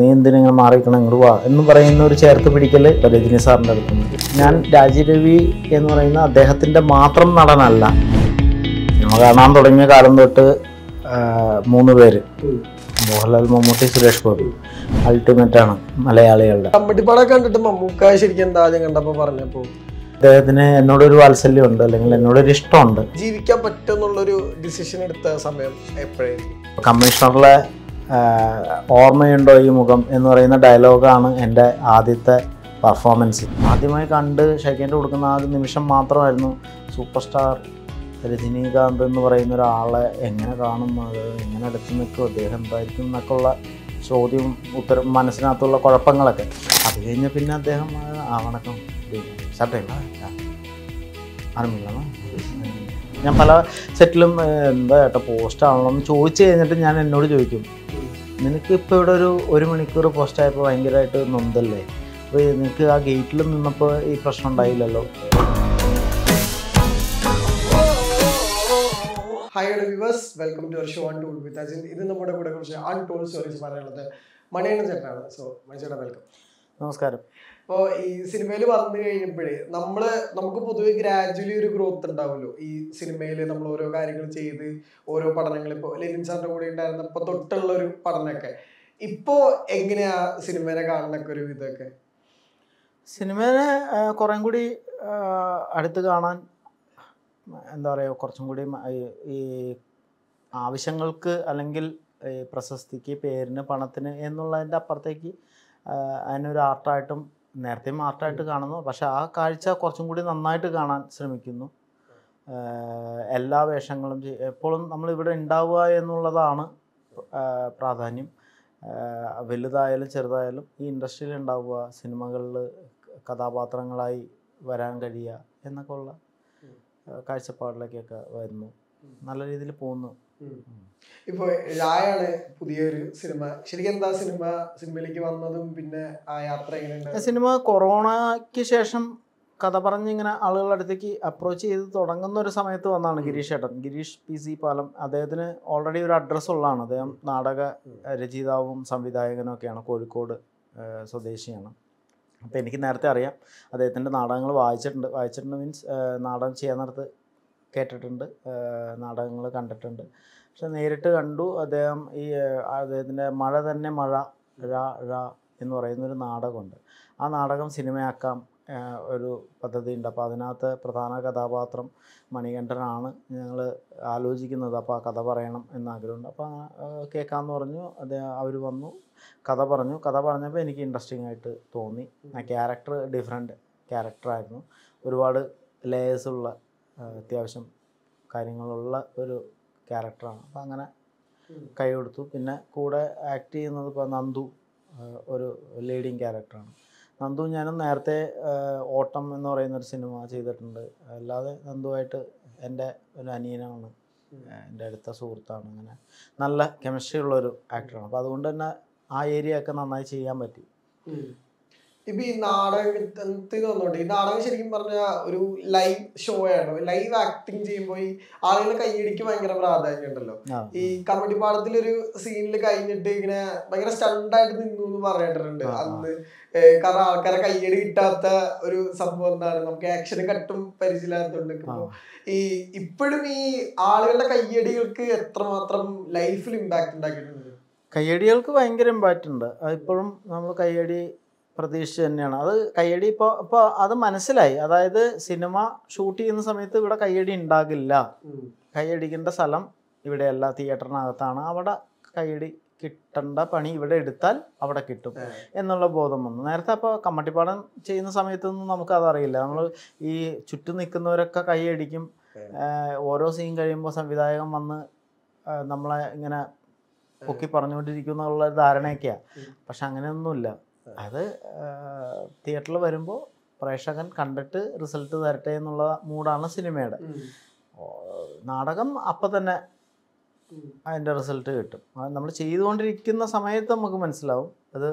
നീ എന്തിനും ഇങ്ങനെ ഇങ്ങോട്ട് വാ എന്ന് പറയുന്ന ഒരു ചേർത്ത് പിടിക്കൽ രജനി സാറിൻ്റെ അടുത്തുനിന്ന് ഞാൻ രാജീരവി എന്ന് പറയുന്ന അദ്ദേഹത്തിൻ്റെ മാത്രം നടനല്ല നമ്മൾ കാണാൻ തുടങ്ങിയ കാലം തൊട്ട് മൂന്ന് പേര് മോഹൻലാൽ മമ്മൂട്ടി സുരേഷ് ഗോപി അൾട്ടിമേറ്റ് ആണ് മലയാളികളുടെ കണ്ടിട്ട് മമ്മൂക്ക ശരിക്കും ആദ്യം കണ്ടപ്പോൾ പറഞ്ഞപ്പോൾ അദ്ദേഹത്തിന് എന്നോടൊരു വാത്സല്യമുണ്ട് അല്ലെങ്കിൽ എന്നോടൊരു ഇഷ്ടമുണ്ട് ജീവിക്കാൻ പറ്റുമെന്നുള്ളൊരു ഡിസിഷൻ എടുത്ത സമയം എപ്പോഴായിരിക്കും കമ്മീഷണറിലെ ഓർമ്മയുണ്ടോ ഈ മുഖം എന്ന് പറയുന്ന ഡയലോഗാണ് എൻ്റെ ആദ്യത്തെ പെർഫോമൻസ് ആദ്യമായി കണ്ട് ഷെയ്ക്കേൻ്റെ കൊടുക്കുന്ന ആ ഒരു നിമിഷം മാത്രമായിരുന്നു സൂപ്പർ സ്റ്റാർ രജനീകാന്ത് എന്ന് പറയുന്ന ഒരാളെ എങ്ങനെ കാണുന്നത് എങ്ങനെ അടുത്ത് നിൽക്കും അദ്ദേഹം എന്തായിരിക്കും എന്നൊക്കെയുള്ള ചോദ്യം ഉത്തരം മനസ്സിനകത്തുള്ള കുഴപ്പങ്ങളൊക്കെ അത് കഴിഞ്ഞ പിന്നെ അദ്ദേഹം ആ വണക്കം ആരും ഞാൻ പല സെറ്റിലും എന്താ ചേട്ടാ പോസ്റ്റ് ആണല്ലോ എന്ന് ചോദിച്ചു കഴിഞ്ഞിട്ട് ഞാൻ എന്നോട് ചോദിക്കും ഇപ്പോൾ ഇവിടെ ഒരു ഒരു മണിക്കൂർ ആയപ്പോൾ ഭയങ്കരമായിട്ട് നൊന്തല്ലേ അപ്പോൾ നിനക്ക് ആ ഗേറ്റിൽ നിന്നപ്പോൾ ഈ പ്രശ്നം ഉണ്ടായില്ലല്ലോ hi viewers welcome to show on tool with Ajin ഇത് നമ്മുടെ കൂടെ കുറച്ച് ആൺ ടൂൾ സ്റ്റോറീസ് പറയാനുള്ളത് മണിയണ്ണൻ ചേട്ടനാണ് സോ മണി ചേട്ടാ വെൽക്കം നമസ്കാരം ഇപ്പോൾ ഈ സിനിമയിൽ വന്നു കഴിഞ്ഞപ്പോഴേ നമ്മൾ നമുക്ക് പൊതുവെ ഗ്രാജുവലി ഒരു ഗ്രോത്ത് ഉണ്ടാവുമല്ലോ ഈ സിനിമയിൽ നമ്മൾ ഓരോ കാര്യങ്ങൾ ചെയ്ത് ഓരോ പഠനങ്ങൾ ഇപ്പൊ ലെനിൻ സാറിന്റെ കൂടെ ഉണ്ടായിരുന്ന ഇപ്പൊ തൊട്ടുള്ള ഒരു പഠനമൊക്കെ ഇപ്പോ എങ്ങനെയാ സിനിമേനെ കാണുന്നൊക്കെ ഒരു ഇതൊക്കെ സിനിമേനെ കുറേ കൂടി അടുത്ത് കാണാൻ എന്താ പറയുക കുറച്ചും കൂടി ഈ ആവശ്യങ്ങൾക്ക് അല്ലെങ്കിൽ പ്രശസ്തിക്ക് പേരിന് പണത്തിന് എന്നുള്ളതിൻ്റെ അപ്പുറത്തേക്ക് അതിനൊരു ആർട്ടായിട്ടും നേരത്തെ മാർട്ടായിട്ട് കാണുന്നു പക്ഷേ ആ കാഴ്ച കുറച്ചും കൂടി നന്നായിട്ട് കാണാൻ ശ്രമിക്കുന്നു എല്ലാ വേഷങ്ങളും എപ്പോഴും നമ്മളിവിടെ ഉണ്ടാവുക എന്നുള്ളതാണ് പ്രാധാന്യം വലുതായാലും ചെറുതായാലും ഈ ഇൻഡസ്ട്രിയിൽ ഉണ്ടാവുക സിനിമകളിൽ കഥാപാത്രങ്ങളായി വരാൻ കഴിയുക എന്നൊക്കെ ഉള്ള കാഴ്ചപ്പാടിലേക്കൊക്കെ വരുന്നു നല്ല രീതിയിൽ പോകുന്നു ഇപ്പോൾ രായാണ് പുതിയൊരു സിനിമ ശരിക്കും എന്താ സിനിമ സിനിമയിലേക്ക് വന്നതും പിന്നെ ആ യാത്ര എങ്ങനെയുണ്ട് സിനിമ കൊറോണയ്ക്ക് ശേഷം കഥ പറഞ്ഞ് ഇങ്ങനെ ആളുകളുടെ അടുത്തേക്ക് അപ്രോച്ച് ചെയ്ത് തുടങ്ങുന്ന ഒരു സമയത്ത് വന്നാണ് ഗിരീഷ് ഏട്ടൻ ഗിരീഷ് പി സി പാലം അദ്ദേഹത്തിന് ഓൾറെഡി ഒരു അഡ്രസ്സ് ഉള്ളതാണ് അദ്ദേഹം നാടക രചയിതാവും സംവിധായകനും ഒക്കെയാണ് കോഴിക്കോട് സ്വദേശിയാണ് അപ്പോൾ എനിക്ക് നേരത്തെ അറിയാം അദ്ദേഹത്തിൻ്റെ നാടകങ്ങൾ വായിച്ചിട്ടുണ്ട് വായിച്ചിട്ടുണ്ട് മീൻസ് നാടകം ചെയ്യാൻ നേരത്ത് കേട്ടിട്ടുണ്ട് നാടകങ്ങൾ കണ്ടിട്ടുണ്ട് പക്ഷെ നേരിട്ട് കണ്ടു അദ്ദേഹം ഈ അദ്ദേഹത്തിൻ്റെ മഴ തന്നെ മഴ ര ര എന്ന് പറയുന്നൊരു നാടകമുണ്ട് ആ നാടകം സിനിമയാക്കാം ഒരു പദ്ധതി ഉണ്ട് അപ്പോൾ അതിനകത്ത് പ്രധാന കഥാപാത്രം മണികണ്ഠനാണ് ഞങ്ങൾ ആലോചിക്കുന്നത് അപ്പോൾ ആ കഥ പറയണം എന്ന് അപ്പോൾ കേൾക്കാമെന്ന് പറഞ്ഞു അദ്ദേഹം അവർ വന്നു കഥ പറഞ്ഞു കഥ പറഞ്ഞപ്പോൾ എനിക്ക് ഇൻട്രസ്റ്റിംഗ് ആയിട്ട് തോന്നി ആ ക്യാരക്ടർ ഡിഫറെൻറ്റ് ക്യാരക്ടറായിരുന്നു ഒരുപാട് ലേയേഴ്സുള്ള അത്യാവശ്യം കാര്യങ്ങളുള്ള ഒരു ക്യാരക്ടറാണ് അപ്പം അങ്ങനെ കൈ കൊടുത്തു പിന്നെ കൂടെ ആക്ട് ചെയ്യുന്നത് ഇപ്പോൾ നന്ദു ഒരു ലീഡിങ് ക്യാരക്ടറാണ് നന്ദു ഞാനും നേരത്തെ ഓട്ടം എന്ന് പറയുന്ന ഒരു സിനിമ ചെയ്തിട്ടുണ്ട് അല്ലാതെ നന്ദുവായിട്ട് എൻ്റെ ഒരു അനിയനാണ് എൻ്റെ അടുത്ത സുഹൃത്താണ് അങ്ങനെ നല്ല കെമിസ്ട്രി ഉള്ളൊരു ആക്ടറാണ് അപ്പോൾ അതുകൊണ്ട് തന്നെ ആ ഏരിയ ഒക്കെ നന്നായി ചെയ്യാൻ പറ്റി ഇപ്പൊ ഈ നാടകത്തിൽ വന്നോട്ടെ ഈ നാടകം ശരിക്കും പറഞ്ഞ ഒരു ലൈവ് ഷോ ആണ് ലൈവ് ആക്ടിങ് ചെയ്യുമ്പോൾ ഈ ആളുകൾ കൈയടിക്ക് ഭയങ്കര പ്രാധാന്യം ഉണ്ടല്ലോ ഈ കബഡി പാടത്തിൽ ഒരു സീനിൽ കഴിഞ്ഞിട്ട് ഇങ്ങനെ ഭയങ്കര സ്റ്റണ്ടായിട്ട് നിന്നു എന്ന് പറഞ്ഞിട്ടുണ്ട് അന്ന് കാരണം ആൾക്കാരെ കയ്യടി കിട്ടാത്ത ഒരു സംഭവം എന്താണ് നമുക്ക് ആക്ഷന് കട്ടും പരിചയമില്ലാത്തതുകൊണ്ട് ഈ ഇപ്പോഴും ഈ ആളുകളുടെ കയ്യടികൾക്ക് എത്രമാത്രം ലൈഫിൽ ഇമ്പാക്ട് ഉണ്ടാക്കിയിട്ടുണ്ട് കയ്യടികൾക്ക് ഭയങ്കര ഇമ്പാക്റ്റ് ഉണ്ട് ഇപ്പോഴും നമ്മൾ കയ്യടി പ്രതീക്ഷിച്ച് തന്നെയാണ് അത് കയ്യടി ഇപ്പോൾ ഇപ്പോൾ അത് മനസ്സിലായി അതായത് സിനിമ ഷൂട്ട് ചെയ്യുന്ന സമയത്ത് ഇവിടെ കയ്യടി ഉണ്ടാകില്ല കയ്യടിക്കേണ്ട സ്ഥലം ഇവിടെയല്ല തിയേറ്ററിനകത്താണ് അവിടെ കയ്യടി കിട്ടേണ്ട പണി ഇവിടെ എടുത്താൽ അവിടെ കിട്ടും എന്നുള്ള ബോധം വന്നു നേരത്തെ അപ്പോൾ കമ്മട്ടിപ്പാടം ചെയ്യുന്ന സമയത്തൊന്നും നമുക്ക് അതറിയില്ല നമ്മൾ ഈ ചുറ്റും നിൽക്കുന്നവരൊക്കെ കൈയടിക്കും ഓരോ സീൻ കഴിയുമ്പോൾ സംവിധായകൻ വന്ന് നമ്മളെ ഇങ്ങനെ പൊക്കി പറഞ്ഞുകൊണ്ടിരിക്കുന്നുള്ള എന്നുള്ള ധാരണയൊക്കെയാണ് പക്ഷെ അങ്ങനെയൊന്നുമില്ല അത് തിയേറ്ററിൽ വരുമ്പോൾ പ്രേക്ഷകൻ കണ്ടിട്ട് റിസൾട്ട് തരട്ടെ എന്നുള്ള മൂഡാണ് സിനിമയുടെ നാടകം അപ്പം തന്നെ അതിൻ്റെ റിസൾട്ട് കിട്ടും നമ്മൾ ചെയ്തുകൊണ്ടിരിക്കുന്ന സമയത്ത് നമുക്ക് മനസ്സിലാവും അത്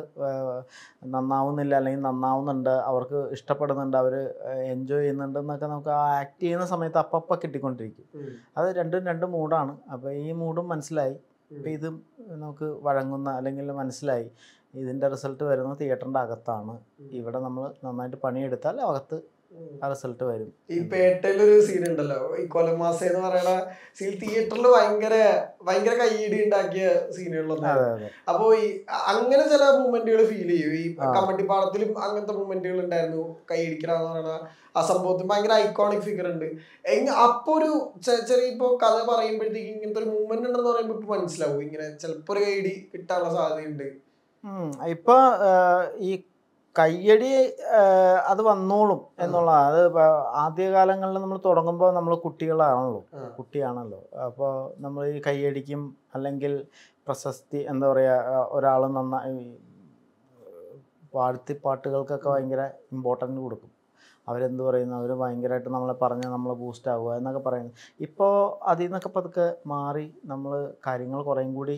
നന്നാവുന്നില്ല അല്ലെങ്കിൽ നന്നാവുന്നുണ്ട് അവർക്ക് ഇഷ്ടപ്പെടുന്നുണ്ട് അവർ എൻജോയ് ചെയ്യുന്നുണ്ട് എന്നൊക്കെ നമുക്ക് ആ ആക്ട് ചെയ്യുന്ന സമയത്ത് അപ്പപ്പം കിട്ടിക്കൊണ്ടിരിക്കും അത് രണ്ടും രണ്ട് മൂഡാണ് അപ്പോൾ ഈ മൂഡും മനസ്സിലായി ഇപ്പം ഇതും നമുക്ക് വഴങ്ങുന്ന അല്ലെങ്കിൽ മനസ്സിലായി ഇതിൻ്റെ റിസൾട്ട് വരുന്നത് തിയേറ്ററിൻ്റെ അകത്താണ് ഇവിടെ നമ്മൾ നന്നായിട്ട് പണിയെടുത്താൽ അകത്ത് ആ റിസൾട്ട് വരും ഈ പേട്ടയിലൊരു സീൻ ഉണ്ടല്ലോ ഈ കൊലമാസ എന്ന് പറയുന്ന സീൻ തിയേറ്ററിൽ ഭയങ്കര ഭയങ്കര കയ്യടി ഉണ്ടാക്കിയ സീനുകളൊന്നും അപ്പൊ ഈ അങ്ങനെ ചില മൂമെന്റുകൾ ഫീൽ ചെയ്യും ഈ കമ്മട്ടി പാടത്തിലും അങ്ങനത്തെ മൂമെന്റുകൾ ഉണ്ടായിരുന്നു കൈയടിക്കണെന്ന് പറയുന്ന ആ സംഭവത്തിൽ ഭയങ്കര ഐക്കോണിക് ഫിഗർ ഉണ്ട് അപ്പൊ ഒരു ചെറിയ ഇപ്പൊ കഥ പറയുമ്പോഴത്തേക്ക് ഇങ്ങനത്തെ ഒരു മൂവ്മെന്റ് ഉണ്ടെന്ന് പറയുമ്പോ ഇപ്പൊ മനസ്സിലാവും ഇങ്ങനെ ചിലപ്പോ ഒരു കൈയടി കിട്ടാനുള്ള സാധ്യതയുണ്ട് ഇപ്പൊ ഈ കയ്യടി അത് വന്നോളും എന്നുള്ള അത് ആദ്യകാലങ്ങളിൽ നമ്മൾ തുടങ്ങുമ്പോൾ നമ്മൾ കുട്ടികളാണല്ലോ കുട്ടിയാണല്ലോ അപ്പോൾ നമ്മൾ ഈ കയ്യടിക്കും അല്ലെങ്കിൽ പ്രശസ്തി എന്താ പറയുക ഒരാൾ നന്നായി വാഴ്ത്തിപ്പാട്ടുകൾക്കൊക്കെ ഭയങ്കര ഇമ്പോർട്ടൻ്റ് കൊടുക്കും അവരെന്ത് പറയുന്നു അവർ ഭയങ്കരമായിട്ട് നമ്മളെ പറഞ്ഞ് നമ്മളെ ബൂസ്റ്റാവുക എന്നൊക്കെ പറയുന്നു ഇപ്പോൾ അതിൽ നിന്നൊക്കെ പതുക്കെ മാറി നമ്മൾ കാര്യങ്ങൾ കുറേയും കൂടി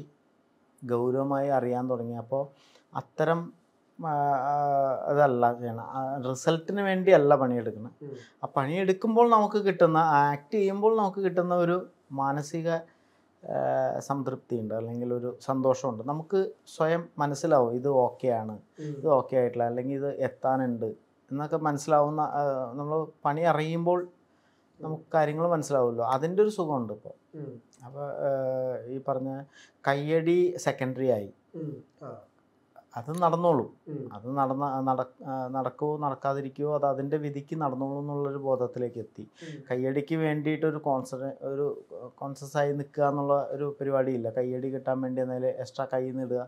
ഗൗരവമായി അറിയാൻ തുടങ്ങി അപ്പോൾ അത്തരം അതല്ല ചെയ്യണം റിസൾട്ടിന് വേണ്ടിയല്ല പണിയെടുക്കണം ആ പണിയെടുക്കുമ്പോൾ നമുക്ക് കിട്ടുന്ന ആക്ട് ചെയ്യുമ്പോൾ നമുക്ക് കിട്ടുന്ന ഒരു മാനസിക സംതൃപ്തി ഉണ്ട് അല്ലെങ്കിൽ ഒരു സന്തോഷമുണ്ട് നമുക്ക് സ്വയം മനസ്സിലാവും ഇത് ആണ് ഇത് ഓക്കെ ആയിട്ടില്ല അല്ലെങ്കിൽ ഇത് എത്താനുണ്ട് എന്നൊക്കെ മനസ്സിലാവുന്ന നമ്മൾ പണി അറിയുമ്പോൾ നമുക്ക് കാര്യങ്ങൾ മനസ്സിലാവുമല്ലോ അതിൻ്റെ ഒരു സുഖമുണ്ട് ഇപ്പോൾ അപ്പോൾ ഈ പറഞ്ഞ കയ്യടി സെക്കൻഡറി ആയി അത് നടന്നോളൂ അത് നടന്ന നടക്കുവോ നടക്കാതിരിക്കുവോ അത് അതിൻ്റെ വിധിക്ക് നടന്നോളൂ എന്നുള്ളൊരു ബോധത്തിലേക്ക് എത്തി കയ്യടിക്ക് വേണ്ടിയിട്ട് ഒരു കോൺസെൻ ഒരു കോൺസസ് ആയി നിൽക്കുക എന്നുള്ള ഒരു പരിപാടിയില്ല കയ്യടി കിട്ടാൻ വേണ്ടി എന്നാൽ എക്സ്ട്രാ കൈ നിന്ന്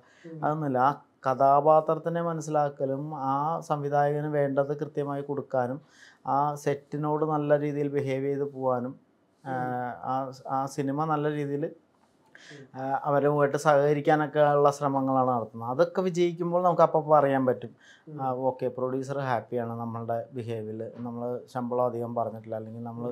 അതൊന്നുമില്ല ആ കഥാപാത്രത്തിനെ മനസ്സിലാക്കലും ആ സംവിധായകന് വേണ്ടത് കൃത്യമായി കൊടുക്കാനും ആ സെറ്റിനോട് നല്ല രീതിയിൽ ബിഹേവ് ചെയ്ത് പോകാനും ആ ആ സിനിമ നല്ല രീതിയിൽ അവരുമായിട്ട് സഹകരിക്കാനൊക്കെ ഉള്ള ശ്രമങ്ങളാണ് നടത്തുന്നത് അതൊക്കെ വിജയിക്കുമ്പോൾ നമുക്ക് അപ്പം പറയാൻ പറ്റും ഓക്കെ പ്രൊഡ്യൂസർ ഹാപ്പിയാണ് നമ്മളുടെ ബിഹേവിയർ നമ്മൾ ശമ്പളം അധികം പറഞ്ഞിട്ടില്ല അല്ലെങ്കിൽ നമ്മൾ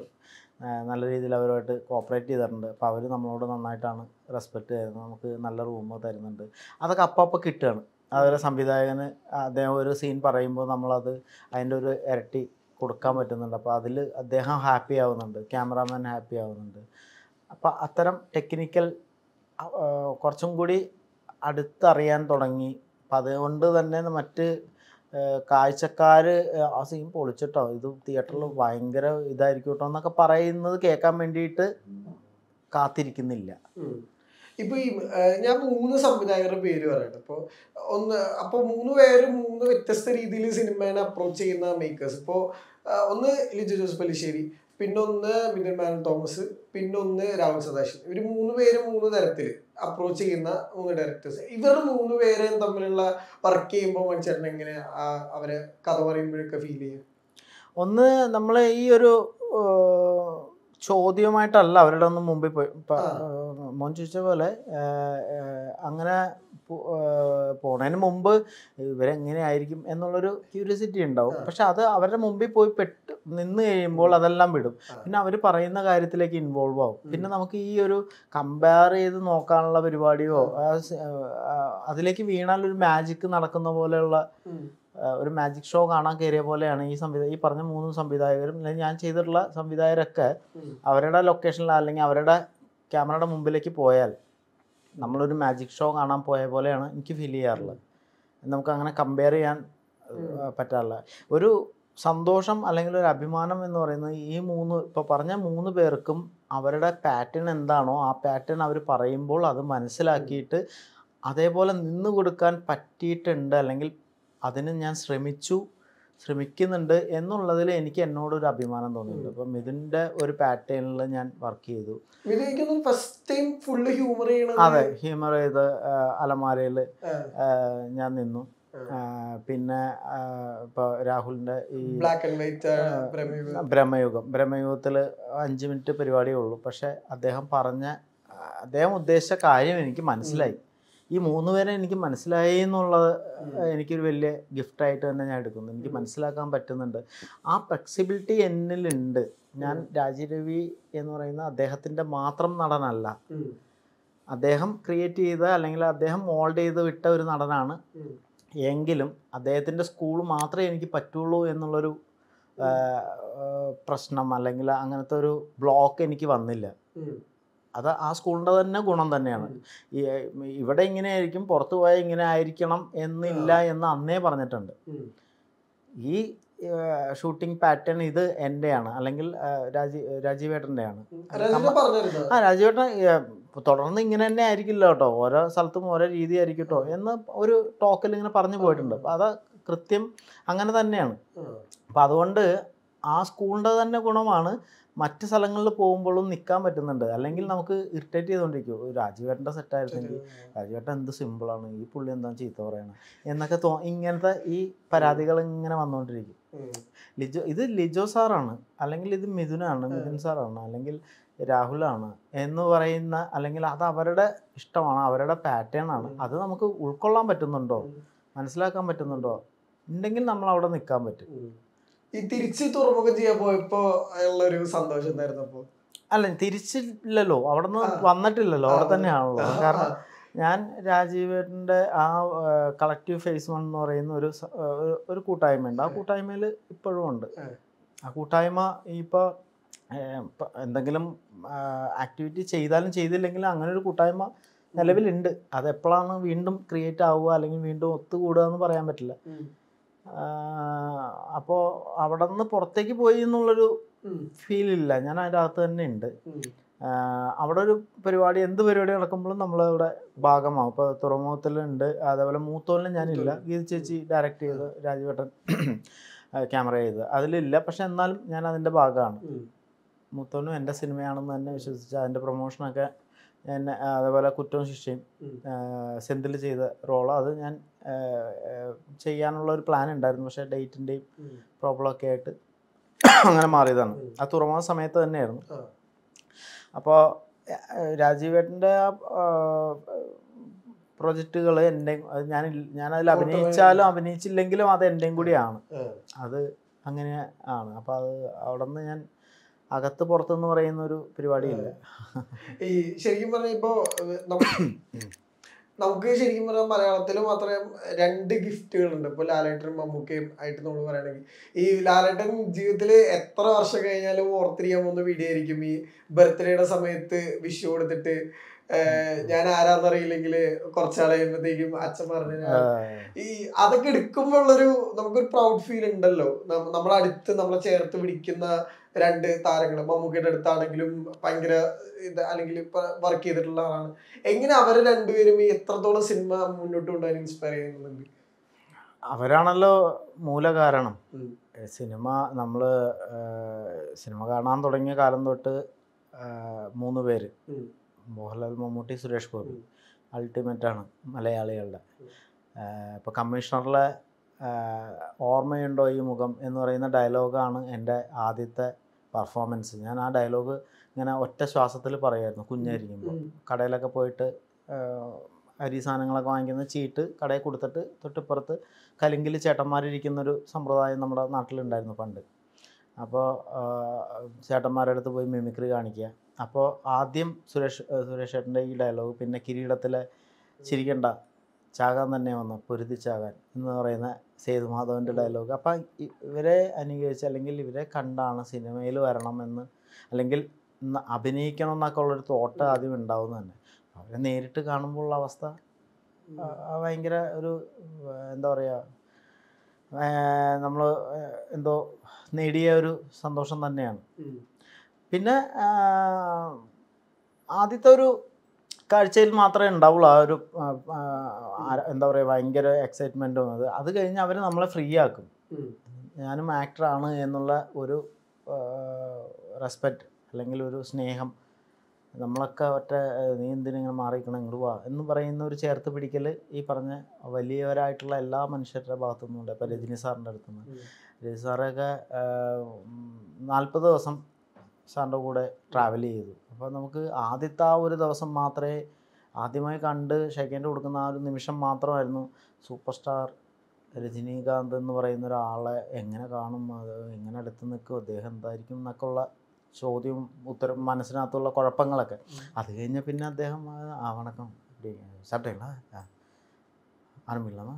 നല്ല രീതിയിൽ അവരുമായിട്ട് കോപ്പറേറ്റ് ചെയ്തിട്ടുണ്ട് അപ്പോൾ അവർ നമ്മളോട് നന്നായിട്ടാണ് റെസ്പെക്റ്റ് തരുന്നത് നമുക്ക് നല്ല റൂമ് തരുന്നുണ്ട് അതൊക്കെ അപ്പം അപ്പോൾ കിട്ടുകയാണ് അതൊരു സംവിധായകന് അദ്ദേഹം ഒരു സീൻ പറയുമ്പോൾ നമ്മളത് അതിൻ്റെ ഒരു ഇരട്ടി കൊടുക്കാൻ പറ്റുന്നുണ്ട് അപ്പോൾ അതിൽ അദ്ദേഹം ഹാപ്പി ആവുന്നുണ്ട് ക്യാമറാമാൻ ഹാപ്പി ആവുന്നുണ്ട് അപ്പോൾ അത്തരം ടെക്നിക്കൽ കുറച്ചും കൂടി അടുത്തറിയാൻ തുടങ്ങി അപ്പം അതുകൊണ്ട് തന്നെ മറ്റ് കാഴ്ചക്കാർ ആ സീൻ പൊളിച്ചിട്ടോ ഇത് തിയേറ്ററിൽ ഭയങ്കര ഇതായിരിക്കും കേട്ടോ എന്നൊക്കെ പറയുന്നത് കേൾക്കാൻ വേണ്ടിയിട്ട് കാത്തിരിക്കുന്നില്ല ഇപ്പൊ ഈ ഞാൻ മൂന്ന് സംവിധായകരുടെ പേര് പറയട്ടെ അപ്പോൾ ഒന്ന് അപ്പോൾ മൂന്ന് പേര് മൂന്ന് വ്യത്യസ്ത രീതിയിൽ സിനിമേനെ അപ്രോച്ച് ചെയ്യുന്ന മേക്കേഴ്സ് ഇപ്പോൾ ഒന്ന് ലിജു ജോസഫ് പല്ലിശ്ശേരി പിന്നൊന്ന് മിന്നൽ മാൻ തോമസ് പിന്നൊന്ന് രാഹുൽ സദാശൻ ഇവർ മൂന്ന് പേര് മൂന്ന് തരത്തിൽ അപ്രോച്ച് ചെയ്യുന്ന മൂന്ന് ഡയറക്ടേഴ്സ് ഇവർ മൂന്ന് പേരെയും തമ്മിലുള്ള വർക്ക് ചെയ്യുമ്പോൾ മനുഷ്യരുടെ എങ്ങനെ അവരെ കഥ പറയുമ്പോഴൊക്കെ ഫീൽ ചെയ്യും ഒന്ന് നമ്മൾ ഈ ഒരു ചോദ്യമായിട്ടല്ല അവരുടെ ഒന്നും മുമ്പിൽ പോയി മോൻ ചോദിച്ച പോലെ അങ്ങനെ പോണതിന് മുമ്പ് ഇവരെങ്ങനെയായിരിക്കും എന്നുള്ളൊരു ക്യൂരിയസിറ്റി ഉണ്ടാവും പക്ഷെ അത് അവരുടെ മുമ്പിൽ പോയി പെട്ട് നിന്ന് കഴിയുമ്പോൾ അതെല്ലാം വിടും പിന്നെ അവർ പറയുന്ന കാര്യത്തിലേക്ക് ഇൻവോൾവ് ആവും പിന്നെ നമുക്ക് ഈ ഒരു കമ്പയർ ചെയ്ത് നോക്കാനുള്ള പരിപാടിയോ അതിലേക്ക് വീണാൽ ഒരു മാജിക് നടക്കുന്ന പോലെയുള്ള ഒരു മാജിക് ഷോ കാണാൻ കയറിയ പോലെയാണ് ഈ സംവിധാ ഈ പറഞ്ഞ മൂന്ന് സംവിധായകരും ഞാൻ ചെയ്തിട്ടുള്ള സംവിധായകരൊക്കെ അവരുടെ ലൊക്കേഷനിൽ അല്ലെങ്കിൽ അവരുടെ ക്യാമറയുടെ മുമ്പിലേക്ക് പോയാൽ നമ്മളൊരു മാജിക് ഷോ കാണാൻ പോയ പോലെയാണ് എനിക്ക് ഫീൽ ചെയ്യാറുള്ളത് നമുക്ക് അങ്ങനെ കമ്പയർ ചെയ്യാൻ പറ്റാറില്ല ഒരു സന്തോഷം അല്ലെങ്കിൽ ഒരു അഭിമാനം എന്ന് പറയുന്നത് ഈ മൂന്ന് ഇപ്പോൾ പറഞ്ഞ മൂന്ന് പേർക്കും അവരുടെ പാറ്റേൺ എന്താണോ ആ പാറ്റേൺ അവർ പറയുമ്പോൾ അത് മനസ്സിലാക്കിയിട്ട് അതേപോലെ നിന്ന് കൊടുക്കാൻ പറ്റിയിട്ടുണ്ട് അല്ലെങ്കിൽ അതിന് ഞാൻ ശ്രമിച്ചു ശ്രമിക്കുന്നുണ്ട് എന്നുള്ളതിൽ എനിക്ക് എന്നോടൊരു അഭിമാനം തോന്നുന്നുണ്ട് അപ്പം മിഥുൻ്റെ ഒരു പാറ്റേണിൽ ഞാൻ വർക്ക് ചെയ്തു ഫസ്റ്റ് ടൈം ഹ്യൂമർ അതെ ഹ്യൂമർ ചെയ്ത് അലമാരയിൽ ഞാൻ നിന്നു പിന്നെ ഇപ്പൊ രാഹുലിന്റെ ഈ ബ്ലാക്ക് ആൻഡ് വൈറ്റ് ബ്രഹ്മയുഗം ബ്രഹ്മയുഗത്തിൽ അഞ്ച് മിനിറ്റ് പരിപാടിയേ ഉള്ളൂ പക്ഷേ അദ്ദേഹം പറഞ്ഞ അദ്ദേഹം ഉദ്ദേശിച്ച കാര്യം എനിക്ക് മനസ്സിലായി ഈ മൂന്ന് പേരെ എനിക്ക് മനസ്സിലായി എന്നുള്ളത് എനിക്കൊരു വലിയ ഗിഫ്റ്റായിട്ട് തന്നെ ഞാൻ എടുക്കുന്നു എനിക്ക് മനസ്സിലാക്കാൻ പറ്റുന്നുണ്ട് ആ ഫ്ലെക്സിബിലിറ്റി എന്നിലുണ്ട് ഞാൻ രാജരവി എന്ന് പറയുന്ന അദ്ദേഹത്തിൻ്റെ മാത്രം നടനല്ല അദ്ദേഹം ക്രിയേറ്റ് ചെയ്ത അല്ലെങ്കിൽ അദ്ദേഹം മോൾഡ് ചെയ്ത് വിട്ട ഒരു നടനാണ് എങ്കിലും അദ്ദേഹത്തിൻ്റെ സ്കൂൾ മാത്രമേ എനിക്ക് പറ്റുള്ളൂ എന്നുള്ളൊരു പ്രശ്നം അല്ലെങ്കിൽ അങ്ങനത്തെ ഒരു ബ്ലോക്ക് എനിക്ക് വന്നില്ല അത് ആ സ്കൂളിൻ്റെ തന്നെ ഗുണം തന്നെയാണ് ഇവിടെ ഇങ്ങനെ ആയിരിക്കും പുറത്തു പോയാൽ ഇങ്ങനെ ആയിരിക്കണം എന്നില്ല എന്ന് അന്നേ പറഞ്ഞിട്ടുണ്ട് ഈ ഷൂട്ടിംഗ് പാറ്റേൺ ഇത് എൻ്റെയാണ് അല്ലെങ്കിൽ രാജീവ് രാജീവേട്ടൻ്റെയാണ് ആ രാജീവേട്ടൻ തുടർന്ന് ഇങ്ങനെ തന്നെ ആയിരിക്കില്ല കേട്ടോ ഓരോ സ്ഥലത്തും ഓരോ രീതി ആയിരിക്കും കേട്ടോ എന്ന് ഒരു ടോക്കിൽ ഇങ്ങനെ പറഞ്ഞു പോയിട്ടുണ്ട് അപ്പം അത് കൃത്യം അങ്ങനെ തന്നെയാണ് അപ്പം അതുകൊണ്ട് ആ സ്കൂളിൻ്റെ തന്നെ ഗുണമാണ് മറ്റ് സ്ഥലങ്ങളിൽ പോകുമ്പോഴും നിൽക്കാൻ പറ്റുന്നുണ്ട് അല്ലെങ്കിൽ നമുക്ക് ഇറിറ്റേറ്റ് ചെയ്തുകൊണ്ടിരിക്കും രാജീവേട്ടൻ്റെ സെറ്റായിരുന്നെങ്കിൽ രാജീവേട്ടൻ എന്ത് സിമ്പിളാണ് ഈ പുള്ളി എന്താ ചീത്ത പറയണം എന്നൊക്കെ തോ ഇങ്ങനത്തെ ഈ പരാതികൾ ഇങ്ങനെ വന്നുകൊണ്ടിരിക്കും ലിജോ ഇത് ലിജോ സാറാണ് അല്ലെങ്കിൽ ഇത് മിഥുനാണ് മിഥുൻ സാറാണ് അല്ലെങ്കിൽ രാഹുലാണ് എന്ന് പറയുന്ന അല്ലെങ്കിൽ അത് അവരുടെ ഇഷ്ടമാണ് അവരുടെ പാറ്റേൺ ആണ് അത് നമുക്ക് ഉൾക്കൊള്ളാൻ പറ്റുന്നുണ്ടോ മനസ്സിലാക്കാൻ പറ്റുന്നുണ്ടോ ഉണ്ടെങ്കിൽ നമ്മൾ അവിടെ നിൽക്കാൻ പറ്റും ഈ തിരിച്ച് തുറമുഖം ചെയ്യാൻ പോയപ്പോ ഉള്ള ഒരു സന്തോഷം എന്തായിരുന്നു അപ്പോ അല്ല തിരിച്ചില്ലല്ലോ അവിടെ നിന്ന് വന്നിട്ടില്ലല്ലോ അവിടെ തന്നെയാണല്ലോ കാരണം ഞാൻ രാജീവേട്ടൻ്റെ ആ കളക്റ്റീവ് ഫേസ് വൺ എന്ന് പറയുന്ന ഒരു ഒരു കൂട്ടായ്മയുണ്ട് ആ കൂട്ടായ്മയിൽ ഇപ്പോഴും ഉണ്ട് ആ കൂട്ടായ്മ ഇപ്പോൾ എന്തെങ്കിലും ആക്ടിവിറ്റി ചെയ്താലും ചെയ്തില്ലെങ്കിലും അങ്ങനെ ഒരു കൂട്ടായ്മ നിലവിലുണ്ട് അതെപ്പോഴാണ് വീണ്ടും ക്രിയേറ്റ് ആവുക അല്ലെങ്കിൽ വീണ്ടും ഒത്തുകൂടുക എന്ന് പറയാൻ പറ്റില്ല അപ്പോൾ അവിടെ നിന്ന് പുറത്തേക്ക് പോയി എന്നുള്ളൊരു ഫീലില്ല ഞാൻ അതിൻ്റെ അകത്ത് തന്നെ ഉണ്ട് അവിടെ ഒരു പരിപാടി എന്ത് പരിപാടി നടക്കുമ്പോഴും നമ്മളിവിടെ ഭാഗമാവും ഇപ്പൊ തുറമുഖത്തിലുണ്ട് അതേപോലെ മൂത്തോലിലും ഞാനില്ല ഗീത ചേച്ചി ഡയറക്റ്റ് ചെയ്ത് രാജുവേട്ടൻ ക്യാമറ ചെയ്ത് അതിലില്ല പക്ഷെ എന്നാലും ഞാൻ അതിന്റെ ഭാഗമാണ് മൂത്തോലിനും എന്റെ സിനിമയാണെന്ന് തന്നെ വിശ്വസിച്ച് അതിന്റെ പ്രൊമോഷനൊക്കെ എന്നെ അതേപോലെ കുറ്റവും ശിക്ഷയും സെന്തിൽ ചെയ്ത റോളോ അത് ഞാൻ ചെയ്യാനുള്ള ഒരു പ്ലാൻ ഉണ്ടായിരുന്നു പക്ഷേ ഡേറ്റിൻ്റെയും പ്രോബ്ലമൊക്കെ ആയിട്ട് അങ്ങനെ മാറിയതാണ് ആ തുറമുഖ സമയത്ത് തന്നെയായിരുന്നു അപ്പോൾ രാജീവേട്ടൻ്റെ ആ പ്രൊജക്റ്റുകൾ എൻ്റെ ഞാൻ ഞാനതിൽ അഭിനയിച്ചാലും അഭിനയിച്ചില്ലെങ്കിലും അത് എൻ്റെയും കൂടിയാണ് അത് അങ്ങനെ ആണ് അപ്പോൾ അത് അവിടെ നിന്ന് ഞാൻ അകത്ത് പുറത്തെന്ന് പറയുന്ന ഒരു പരിപാടിയില്ല ഈ ശരിക്കും പറഞ്ഞ ഇപ്പോ നമുക്ക് ശരിക്കും പറഞ്ഞാൽ മലയാളത്തിൽ മാത്രമേ രണ്ട് ഗിഫ്റ്റുകളുണ്ട് ഇപ്പൊ ലാലേട്ടനും മമ്മൂക്കയും ആയിട്ട് നമ്മൾ പറയുകയാണെങ്കിൽ ഈ ലാലേട്ടൻ ജീവിതത്തിൽ എത്ര വർഷം കഴിഞ്ഞാലും ഓർത്തിരിക്കാൻ പോകുന്ന വീഡിയോ ആയിരിക്കും ഈ ബർത്ത്ഡേയുടെ സമയത്ത് വിഷു കൊടുത്തിട്ട് ഞാൻ ആരാന്നറിയില്ലെങ്കിൽ കുറച്ചാൾ കഴിയുമ്പത്തേക്കും അച്ഛൻ പറഞ്ഞു ഈ അതൊക്കെ എടുക്കുമ്പോഴുള്ളൊരു നമുക്കൊരു പ്രൗഡ് ഫീൽ ഉണ്ടല്ലോ നമ്മളെ അടുത്ത് നമ്മളെ ചേർത്ത് പിടിക്കുന്ന രണ്ട് താരങ്ങൾ മമ്മൂക്കയുടെ അടുത്താണെങ്കിലും ഭയങ്കര ഇത് അല്ലെങ്കിൽ വർക്ക് ചെയ്തിട്ടുള്ള ആളാണ് എങ്ങനെ അവരെ രണ്ടുപേരും ഈ എത്രത്തോളം സിനിമ മുന്നോട്ട് കൊണ്ടുപോകാൻ ഇൻസ്പയർ ചെയ്യുന്നുണ്ട് അവരാണല്ലോ മൂലകാരണം സിനിമ നമ്മൾ സിനിമ കാണാൻ തുടങ്ങിയ കാലം തൊട്ട് മൂന്ന് പേര് മോഹൻലാൽ മമ്മൂട്ടി സുരേഷ് ഗോപി അൾട്ടിമേറ്റാണ് മലയാളികളുടെ ഇപ്പോൾ കമ്മീഷണറിലെ ഓർമ്മയുണ്ടോ ഈ മുഖം എന്ന് പറയുന്ന ഡയലോഗാണ് എൻ്റെ ആദ്യത്തെ പെർഫോമൻസ് ഞാൻ ആ ഡയലോഗ് ഇങ്ങനെ ഒറ്റ ശ്വാസത്തിൽ പറയായിരുന്നു കുഞ്ഞായിരിക്കുമ്പോൾ കടയിലൊക്കെ പോയിട്ട് അരി സാധനങ്ങളൊക്കെ വാങ്ങിക്കുന്ന ചീട്ട് കടയിൽ കൊടുത്തിട്ട് തൊട്ടിപ്പുറത്ത് കലിങ്കിൽ ചേട്ടന്മാരിരിക്കുന്നൊരു സമ്പ്രദായം നമ്മുടെ നാട്ടിലുണ്ടായിരുന്നു പണ്ട് അപ്പോൾ ചേട്ടന്മാരുടെ അടുത്ത് പോയി മിമിക്രി കാണിക്കുക അപ്പോൾ ആദ്യം സുരേഷ് സുരേഷ് ചേട്ടൻ്റെ ഈ ഡയലോഗ് പിന്നെ കിരീടത്തിലെ ചിരിക്കണ്ട ചാകാൻ തന്നെ വന്നു പൊരുതിച്ചാകാൻ എന്ന് പറയുന്ന സേതു മാധവൻ്റെ ഡയലോഗ് അപ്പം ഇവരെ അനുകരിച്ച് അല്ലെങ്കിൽ ഇവരെ കണ്ടാണ് സിനിമയിൽ വരണമെന്ന് അല്ലെങ്കിൽ അഭിനയിക്കണം എന്നൊക്കെ ഉള്ളൊരു തോട്ട് ആദ്യം ഉണ്ടാവുന്ന തന്നെ അവരെ നേരിട്ട് കാണുമ്പോൾ ഉള്ള അവസ്ഥ ഭയങ്കര ഒരു എന്താ പറയുക നമ്മൾ എന്തോ നേടിയ ഒരു സന്തോഷം തന്നെയാണ് പിന്നെ ആദ്യത്തെ ഒരു കാഴ്ചയിൽ മാത്രമേ ഉണ്ടാവുള്ളൂ ആ ഒരു എന്താ പറയുക ഭയങ്കര എക്സൈറ്റ്മെൻറ്റും അത് അത് കഴിഞ്ഞ് അവർ നമ്മളെ ഫ്രീ ആക്കും ഞാനും ആക്ടറാണ് എന്നുള്ള ഒരു റെസ്പെക്റ്റ് അല്ലെങ്കിൽ ഒരു സ്നേഹം നമ്മളൊക്കെ ഒറ്റ നീ എന്തിനിങ്ങനെ മാറിക്കണം ഇങ്ങോട്ട് വാ എന്ന് പറയുന്ന ഒരു ചേർത്ത് പിടിക്കൽ ഈ പറഞ്ഞ വലിയവരായിട്ടുള്ള എല്ലാ മനുഷ്യരുടെ നിന്നുണ്ട് ഇപ്പോൾ രജനി സാറിൻ്റെ നിന്ന് രജനി സാറൊക്കെ നാൽപ്പത് ദിവസം സാറിൻ്റെ കൂടെ ട്രാവൽ ചെയ്തു അപ്പോൾ നമുക്ക് ആദ്യത്തെ ആ ഒരു ദിവസം മാത്രമേ ആദ്യമായി കണ്ട് ഷെക്കൻഡ് കൊടുക്കുന്ന ആ ഒരു നിമിഷം മാത്രമായിരുന്നു സൂപ്പർ സ്റ്റാർ രജനീകാന്ത് എന്ന് പറയുന്ന ഒരാളെ എങ്ങനെ കാണും അത് എങ്ങനെ അടുത്ത് നിൽക്കും അദ്ദേഹം എന്തായിരിക്കും എന്നൊക്കെ ഉള്ള ചോദ്യം ഉത്തരം മനസ്സിനകത്തുള്ള കുഴപ്പങ്ങളൊക്കെ അത് കഴിഞ്ഞ് പിന്നെ അദ്ദേഹം ആ വണക്കം സാപ്പിട്ടേങ്ങളാ അറിമില്ലമ്മ